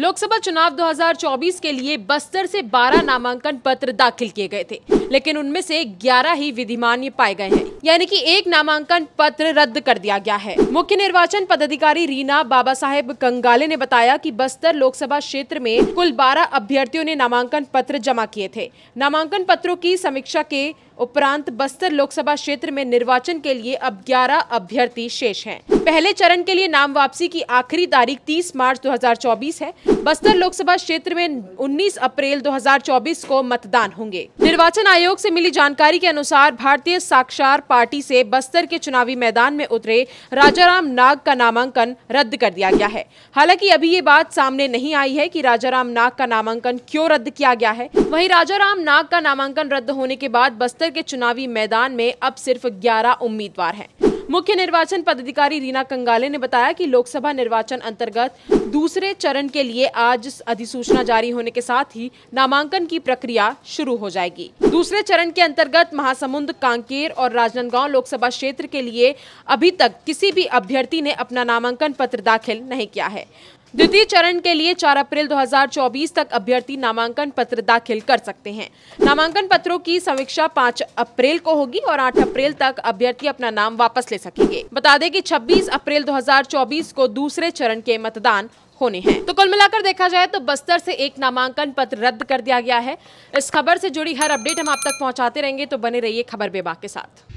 लोकसभा चुनाव 2024 के लिए बस्तर से 12 नामांकन पत्र दाखिल किए गए थे लेकिन उनमें से 11 ही विधिमान्य पाए गए हैं यानी कि एक नामांकन पत्र रद्द कर दिया गया है मुख्य निर्वाचन पदाधिकारी रीना बाबा साहेब कंगाले ने बताया कि बस्तर लोकसभा क्षेत्र में कुल 12 अभ्यर्थियों ने नामांकन पत्र जमा किए थे नामांकन पत्रों की समीक्षा के उपरांत बस्तर लोकसभा क्षेत्र में निर्वाचन के लिए अब 11 अभ्यर्थी शेष हैं। पहले चरण के लिए नाम वापसी की आखिरी तारीख 30 मार्च 2024 है बस्तर लोकसभा क्षेत्र में 19 अप्रैल 2024 को मतदान होंगे निर्वाचन आयोग आयोग से मिली जानकारी के अनुसार भारतीय साक्षार पार्टी से बस्तर के चुनावी मैदान में उतरे राजाराम नाग का नामांकन रद्द कर दिया गया है हालांकि अभी ये बात सामने नहीं आई है कि राजाराम नाग का नामांकन क्यों रद्द किया गया है वहीं राजाराम नाग का नामांकन रद्द होने के बाद बस्तर के चुनावी मैदान में अब सिर्फ ग्यारह उम्मीदवार है मुख्य निर्वाचन पदाधिकारी रीना कंगाले ने बताया कि लोकसभा निर्वाचन अंतर्गत दूसरे चरण के लिए आज अधिसूचना जारी होने के साथ ही नामांकन की प्रक्रिया शुरू हो जाएगी दूसरे चरण के अंतर्गत महासमुंद कांकेर और राजनांदगांव लोकसभा क्षेत्र के लिए अभी तक किसी भी अभ्यर्थी ने अपना नामांकन पत्र दाखिल नहीं किया है द्वितीय चरण के लिए 4 अप्रैल 2024 तक अभ्यर्थी नामांकन पत्र दाखिल कर सकते हैं नामांकन पत्रों की समीक्षा 5 अप्रैल को होगी और 8 अप्रैल तक अभ्यर्थी अपना नाम वापस ले सकेंगे बता दें कि 26 अप्रैल 2024 को दूसरे चरण के मतदान होने हैं तो कुल मिलाकर देखा जाए तो बस्तर से एक नामांकन पत्र रद्द कर दिया गया है इस खबर से जुड़ी हर अपडेट हम आप तक पहुंचाते रहेंगे तो बने रहिए खबर बेबा के साथ